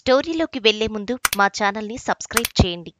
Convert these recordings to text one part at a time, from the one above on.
స్టోరీలోకి వెళ్లే ముందు మా ఛానల్ని సబ్స్క్రైబ్ చేయండి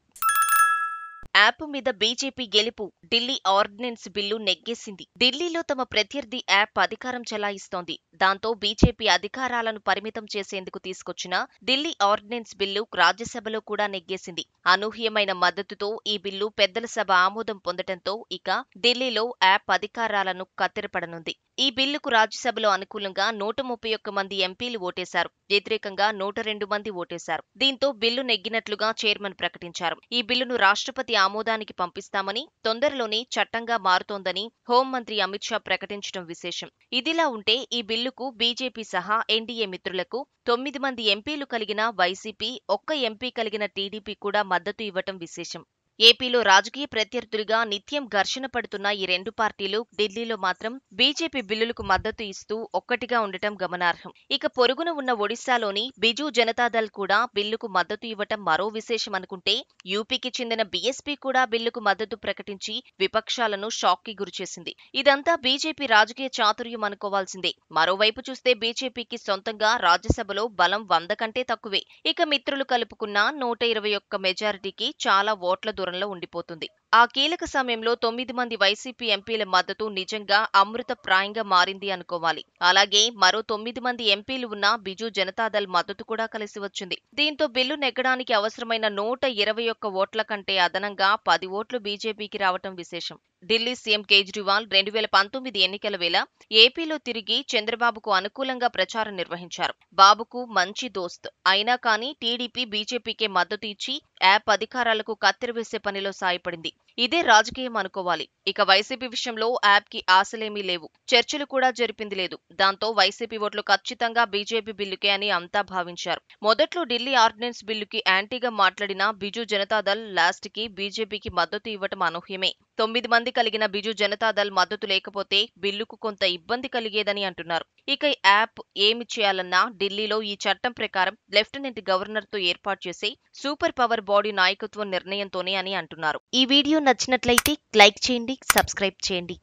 యాప్ మీద బీజేపీ గెలుపు ఢిల్లీ ఆర్డినెన్స్ బిల్లు నెగ్గేసింది ఢిల్లీలో తమ ప్రత్యర్థి యాప్ అధికారం చెలాయిస్తోంది దాంతో బీజేపీ అధికారాలను పరిమితం చేసేందుకు తీసుకొచ్చిన ఢిల్లీ ఆర్డినెన్స్ బిల్లు రాజ్యసభలో కూడా నెగ్గేసింది అనూహ్యమైన మద్దతుతో ఈ బిల్లు పెద్దల సభ ఆమోదం పొందటంతో ఇక ఢిల్లీలో యాప్ అధికారాలను కత్తిరపడనుంది ఈ బిల్లుకు రాజ్యసభలో అనుకూలంగా నూట ముప్పై ఒక్క మంది ఎంపీలు ఓటేశారు వ్యతిరేకంగా నూట రెండు మంది ఓటేశారు దీంతో బిల్లు నెగ్గినట్లుగా చైర్మన్ ప్రకటించారు ఈ బిల్లును రాష్ట్రపతి ఆమోదానికి పంపిస్తామని తొందరలోనే చట్టంగా మారుతోందని హోంమంత్రి అమిత్ షా ప్రకటించడం విశేషం ఇదిలా ఉంటే ఈ బిల్లుకు బీజేపీ సహా ఎన్డీఏ మిత్రులకు తొమ్మిది మంది ఎంపీలు కలిగిన వైసీపీ ఒక్క ఎంపీ కలిగిన టీడీపీ కూడా మద్దతు ఇవ్వటం విశేషం ఏపీలో రాజకీయ ప్రత్యర్థులుగా నిత్యం ఘర్షణ పడుతున్న ఈ రెండు పార్టీలు ఢిల్లీలో మాత్రం బీజేపీ బిల్లులకు మద్దతు ఇస్తూ ఒక్కటిగా ఉండటం గమనార్హం ఇక పొరుగున ఉన్న ఒడిశాలోని బిజూ జనతాదళ్ కూడా బిల్లుకు మద్దతు ఇవ్వటం మరో విశేషం అనుకుంటే యూపీకి చెందిన బీఎస్పీ కూడా బిల్లుకు మద్దతు ప్రకటించి విపక్షాలను షాక్ కి గురిచేసింది ఇదంతా బీజేపీ రాజకీయ చాతుర్యం అనుకోవాల్సిందే మరోవైపు చూస్తే బీజేపీకి సొంతంగా రాజ్యసభలో బలం వంద కంటే తక్కువే ఇక మిత్రులు కలుపుకున్న నూట ఇరవై ఒక్క మెజారిటీకి చాలా ఓట్ల దూరం దూరంలో ఉండిపోతుంది ఆ కీలక సమయంలో తొమ్మిది మంది వైసీపీ ఎంపీల మద్దతు నిజంగా అమృత ప్రాయంగా మారింది అనుకోవాలి అలాగే మరో తొమ్మిది మంది ఎంపీలు ఉన్న బిజు జనతాదళ్ మద్దతు కూడా కలిసి వచ్చింది దీంతో బిల్లు నెగ్గడానికి అవసరమైన నూట ఇరవై ఒక్క ఓట్ల కంటే అదనంగా పది ఓట్లు బీజేపీకి రావటం విశేషం ఢిల్లీ సీఎం కేజ్రీవాల్ రెండు వేల పంతొమ్మిది ఎన్నికల వేళ ఏపీలో తిరిగి చంద్రబాబుకు అనుకూలంగా ప్రచారం నిర్వహించారు బాబుకు మంచి దోస్త్ అయినా కానీ టీడీపీ బీజేపీకే మద్దతు ఇచ్చి యాప్ అధికారాలకు కత్తెరవేసే పనిలో సాయపడింది ఇదే రాజకీయం అనుకోవాలి ఇక వైసీపీ విషయంలో యాప్ కి ఆశలేమీ లేవు చర్చలు కూడా జరిపింది లేదు దాంతో వైసీపీ ఓట్లు ఖచ్చితంగా బీజేపీ బిల్లుకే అని అంతా భావించారు మొదట్లో ఢిల్లీ ఆర్డినెన్స్ బిల్లుకి యాంటీగా మాట్లాడిన బిజు జనతాదళ్ లాస్ట్ కి బీజేపీకి మద్దతు ఇవ్వటం అనూహ్యమే తొమ్మిది మంది కలిగిన బిజు జనతాదళ్ మద్దతు లేకపోతే బిల్లుకు కొంత ఇబ్బంది కలిగేదని అంటున్నారు ఇక యాప్ ఏమి చేయాలన్నా ఢిల్లీలో ఈ చట్టం ప్రకారం లెఫ్టినెంట్ గవర్నర్తో ఏర్పాటు చేసే సూపర్ పవర్ బాడీ నాయకత్వం నిర్ణయంతోనే అని అంటున్నారు ఈ వీడియో నచ్చినట్లయితే లైక్ చేయండి సబ్స్క్రైబ్ చేయండి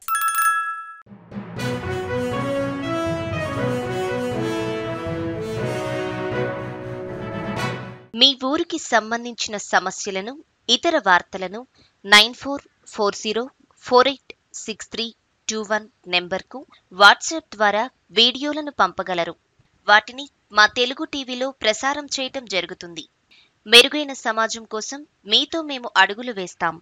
మీ ఊరికి సంబంధించిన సమస్యలను ఇతర వార్తలను nine four four zero four eight six three two one నెంబర్కు వాట్సాప్ ద్వారా వీడియోలను పంపగలరు వాటిని మా తెలుగు టీవీలో ప్రసారం చేయటం జరుగుతుంది మెరుగైన సమాజం కోసం మీతో మేము అడుగులు వేస్తాం